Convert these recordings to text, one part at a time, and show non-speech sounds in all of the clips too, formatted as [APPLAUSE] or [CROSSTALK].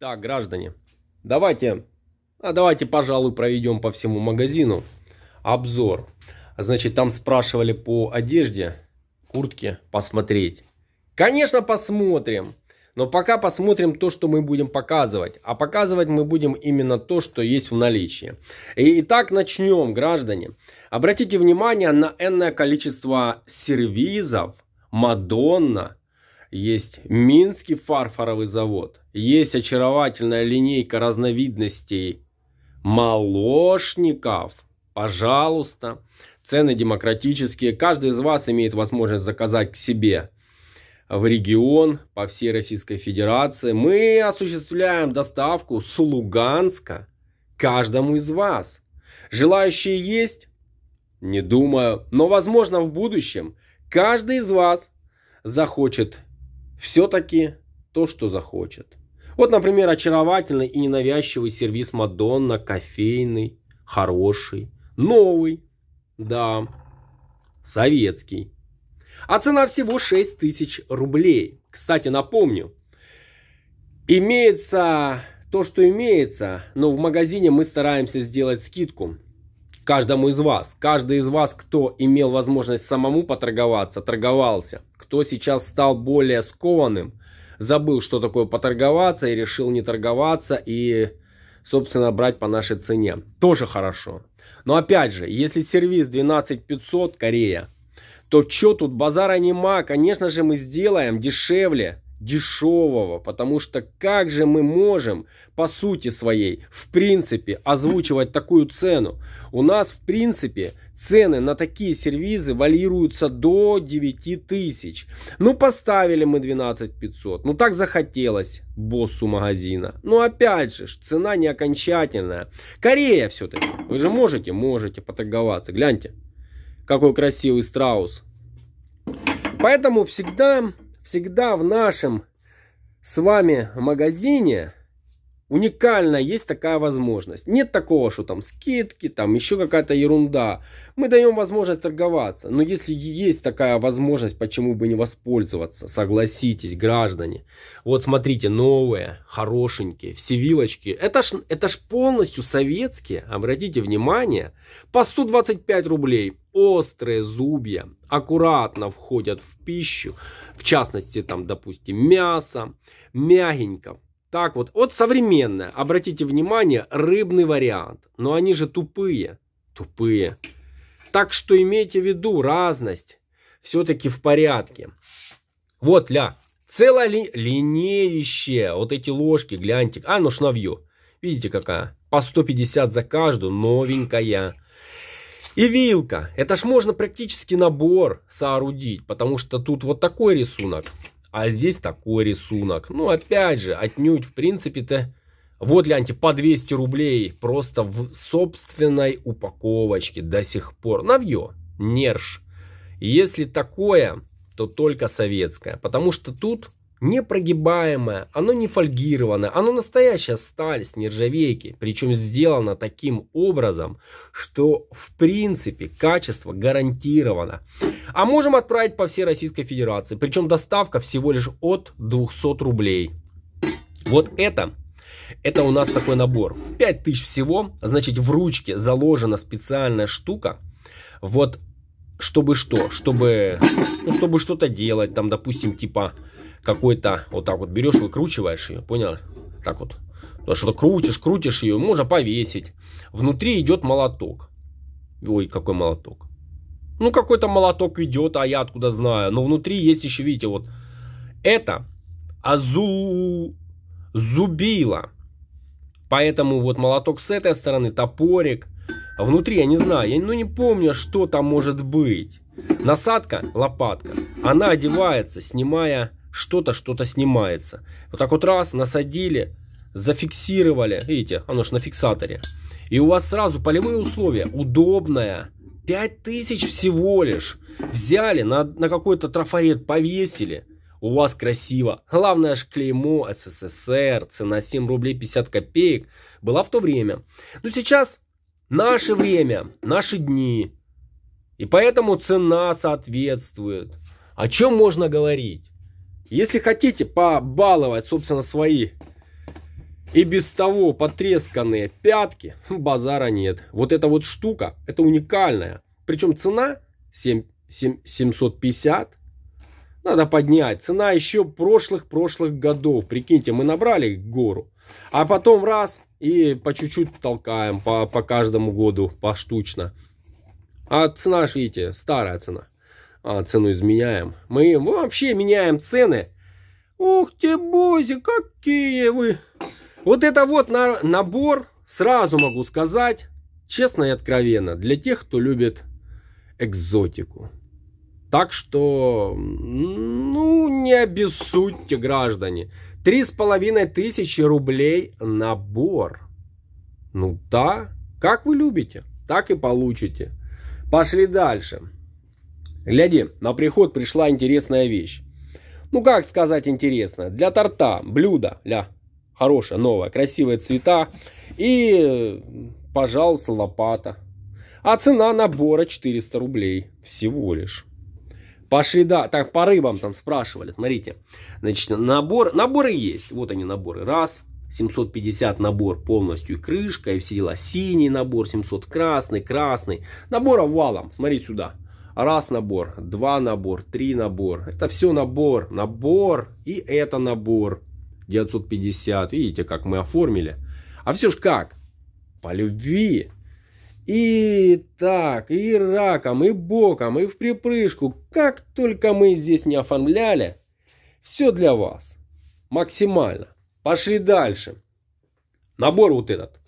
Так, граждане, давайте, а давайте, пожалуй, проведем по всему магазину обзор. Значит, там спрашивали по одежде, куртке посмотреть. Конечно, посмотрим. Но пока посмотрим то, что мы будем показывать. А показывать мы будем именно то, что есть в наличии. И, итак, начнем, граждане. Обратите внимание на энное количество сервизов, Мадонна, есть Минский фарфоровый завод, есть очаровательная линейка разновидностей молочников. Пожалуйста, цены демократические, каждый из вас имеет возможность заказать к себе в регион по всей Российской Федерации. Мы осуществляем доставку с Луганска каждому из вас. Желающие есть? Не думаю, но возможно в будущем каждый из вас захочет все-таки то, что захочет. Вот, например, очаровательный и ненавязчивый сервис Мадонна, кофейный, хороший, новый, да, советский. А цена всего 6 тысяч рублей. Кстати, напомню, имеется то, что имеется, но в магазине мы стараемся сделать скидку каждому из вас. Каждый из вас, кто имел возможность самому поторговаться, торговался. Кто сейчас стал более скованным, забыл, что такое поторговаться и решил не торговаться и, собственно, брать по нашей цене. Тоже хорошо. Но опять же, если сервис 12500 Корея, то что тут базара нема, конечно же мы сделаем дешевле дешевого, потому что как же мы можем по сути своей, в принципе, озвучивать такую цену? У нас, в принципе, цены на такие сервизы варьируются до 9 тысяч. Ну, поставили мы 12 500, ну так захотелось боссу магазина. Но опять же, цена не окончательная. Корея все-таки. Вы же можете? Можете поторговаться. Гляньте, какой красивый страус. Поэтому всегда всегда в нашем с вами магазине Уникально есть такая возможность. Нет такого, что там скидки, там еще какая-то ерунда. Мы даем возможность торговаться. Но если есть такая возможность, почему бы не воспользоваться? Согласитесь, граждане. Вот смотрите, новые, хорошенькие, все вилочки. Это ж, это ж полностью советские, обратите внимание. По 125 рублей. Острые зубья аккуратно входят в пищу. В частности, там, допустим, мясо. Мягенько так вот, вот современная, обратите внимание, рыбный вариант. Но они же тупые. Тупые. Так что имейте в виду, разность все-таки в порядке. Вот, ля, целое ли, линеище. Вот эти ложки, гляньте. А, ну шновью. Видите, какая? По 150 за каждую, новенькая. И вилка. Это ж можно практически набор соорудить, потому что тут вот такой рисунок а здесь такой рисунок. Ну, опять же, отнюдь, в принципе-то, вот, гляньте, по 200 рублей просто в собственной упаковочке до сих пор. Навье, нерж. Если такое, то только советское, потому что тут непрогибаемое, оно не фольгированное, оно настоящая сталь с нержавейки, причем сделано таким образом, что в принципе качество гарантировано. А можем отправить по всей Российской Федерации, причем доставка всего лишь от 200 рублей. Вот это это у нас такой набор. 5000 всего, значит в ручке заложена специальная штука. Вот чтобы что? Чтобы, ну, чтобы что-то делать, там, допустим, типа какой-то, вот так вот берешь, выкручиваешь ее, понял? Так вот. то что крутишь, крутишь ее, можно повесить. Внутри идет молоток. Ой, какой молоток. Ну, какой-то молоток идет, а я откуда знаю. Но внутри есть еще, видите, вот это азу... зубила Поэтому вот молоток с этой стороны, топорик. Внутри я не знаю, я ну, не помню, что там может быть. Насадка, лопатка, она одевается, снимая что-то, что-то снимается. Вот так вот раз, насадили, зафиксировали, видите, оно же на фиксаторе. И у вас сразу полевые условия, удобная, 5000 всего лишь. Взяли, на, на какой-то трафарет повесили, у вас красиво. Главное же клеймо СССР, цена 7 рублей 50 копеек была в то время. Но сейчас наше время, наши дни. И поэтому цена соответствует. О чем можно говорить? Если хотите побаловать, собственно, свои и без того потресканные пятки, [LAUGHS] базара нет. Вот эта вот штука, это уникальная. Причем цена 7, 7, 750. Надо поднять. Цена еще прошлых-прошлых годов. Прикиньте, мы набрали гору. А потом раз и по чуть-чуть толкаем по, по каждому году поштучно. А цена, видите, старая цена а цену изменяем. Мы вообще меняем цены. Ух ты, Бози, какие вы! Вот это вот на, набор, сразу могу сказать, честно и откровенно, для тех, кто любит экзотику. Так что, ну, не обессудьте, граждане. Три с половиной тысячи рублей набор. Ну да, как вы любите, так и получите. Пошли дальше. Гляди, на приход пришла интересная вещь. Ну как сказать интересно, для торта, блюда, ля, хорошая, новая, красивые цвета и, пожалуйста, лопата. А цена набора 400 рублей всего лишь. Пошли, да, так по рыбам там спрашивали, смотрите. Значит, набор, наборы есть, вот они наборы, раз, 750 набор полностью крышка, и все дела. Синий набор, 700 красный, красный. Набор валом, смотри сюда. Раз набор, два набор, три набор. Это все набор, набор и это набор. 950, видите, как мы оформили. А все же как? По любви. И так, и раком, и боком, и в припрыжку. Как только мы здесь не оформляли, все для вас. Максимально. Пошли дальше. Набор вот этот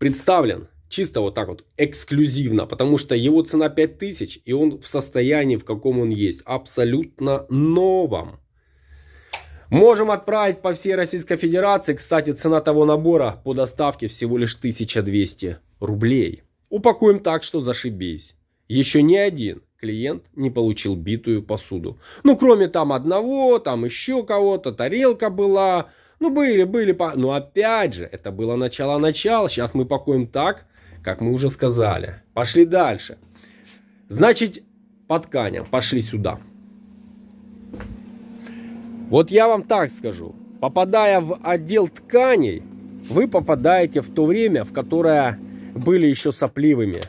представлен чисто вот так вот эксклюзивно, потому что его цена 5000 и он в состоянии, в каком он есть, абсолютно новом. Можем отправить по всей Российской Федерации. Кстати, цена того набора по доставке всего лишь 1200 рублей. Упакуем так, что зашибись. Еще ни один клиент не получил битую посуду. Ну, кроме там одного, там еще кого-то, тарелка была, ну, были, были, но ну, опять же, это было начало-начало. Сейчас мы пакуем так, как мы уже сказали. Пошли дальше. Значит, по тканям пошли сюда. Вот я вам так скажу. Попадая в отдел тканей, вы попадаете в то время, в которое были еще сопливыми.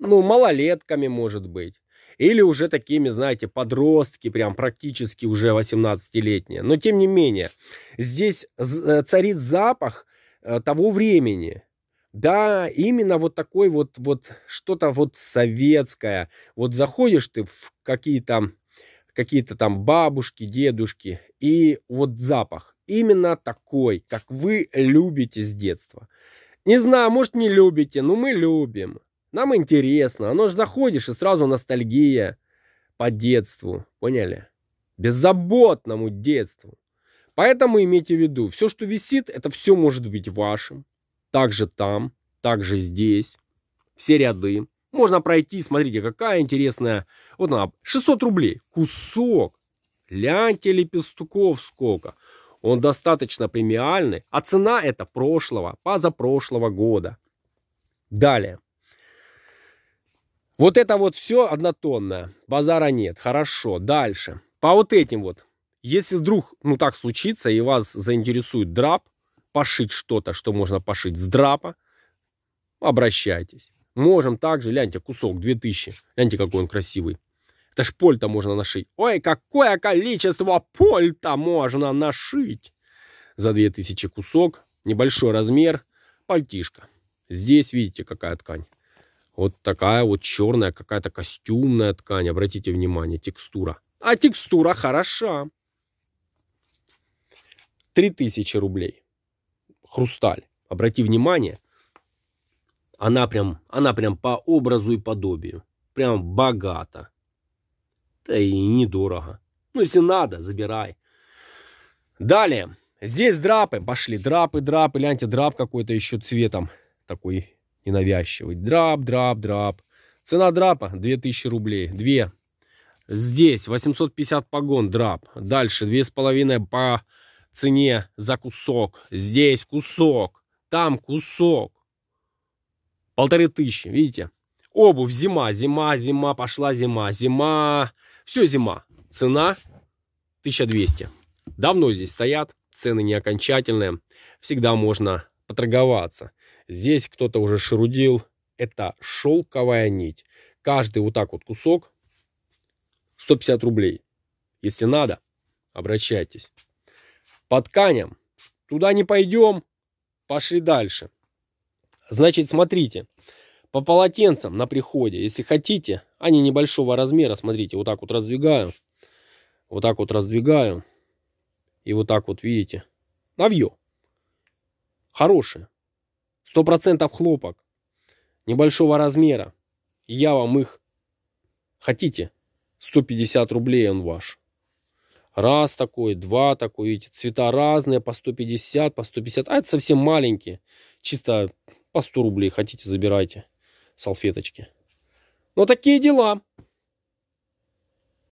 Ну, малолетками, может быть. Или уже такими, знаете, подростки, прям практически уже 18-летние. Но тем не менее, здесь э, царит запах э, того времени – да, именно вот такой вот, вот что-то вот советское. Вот заходишь ты в какие-то какие-то там бабушки, дедушки, и вот запах. Именно такой, как вы любите с детства. Не знаю, может не любите, но мы любим. Нам интересно, оно же заходишь, и сразу ностальгия по детству, поняли? Беззаботному детству. Поэтому имейте в виду, все, что висит, это все может быть вашим. Также там, также здесь. Все ряды. Можно пройти, смотрите, какая интересная. Вот она, 600 рублей. Кусок. Ляньте лепестков сколько. Он достаточно премиальный, а цена это прошлого, позапрошлого года. Далее. Вот это вот все однотонное. Базара нет. Хорошо. Дальше. По вот этим вот. Если вдруг, ну так случится, и вас заинтересует драп, пошить что-то, что можно пошить с драпа, обращайтесь. Можем также, гляньте, кусок 2000. Гляньте, какой он красивый. Это ж польта можно нашить. Ой, какое количество польта можно нашить. За 2000 кусок. Небольшой размер. Пальтишка. Здесь, видите, какая ткань. Вот такая вот черная, какая-то костюмная ткань. Обратите внимание, текстура. А текстура хороша. 3000 рублей хрусталь. Обрати внимание, она прям, она прям по образу и подобию. Прям богато. Да и недорого. Ну, если надо, забирай. Далее. Здесь драпы. Пошли драпы, драпы. ляньте драп какой-то еще цветом такой ненавязчивый. Драп, драп, драп. Цена драпа 2000 рублей. Две. Здесь 850 погон драп. Дальше 2,5 по цене за кусок. Здесь кусок, там кусок. Полторы тысячи, видите? Обувь, зима, зима, зима, пошла зима, зима. Все зима. Цена 1200. Давно здесь стоят, цены не окончательные. Всегда можно поторговаться. Здесь кто-то уже шерудил. Это шелковая нить. Каждый вот так вот кусок 150 рублей. Если надо, обращайтесь под тканям. Туда не пойдем. Пошли дальше. Значит, смотрите. По полотенцам на приходе, если хотите, они небольшого размера, смотрите, вот так вот раздвигаю. Вот так вот раздвигаю. И вот так вот, видите, навье. Хорошие. 100% хлопок. Небольшого размера. Я вам их хотите. 150 рублей он ваш. Раз такой, два такой, видите, цвета разные, по 150, по 150. А это совсем маленькие. Чисто по 100 рублей хотите, забирайте салфеточки. Но ну, такие дела.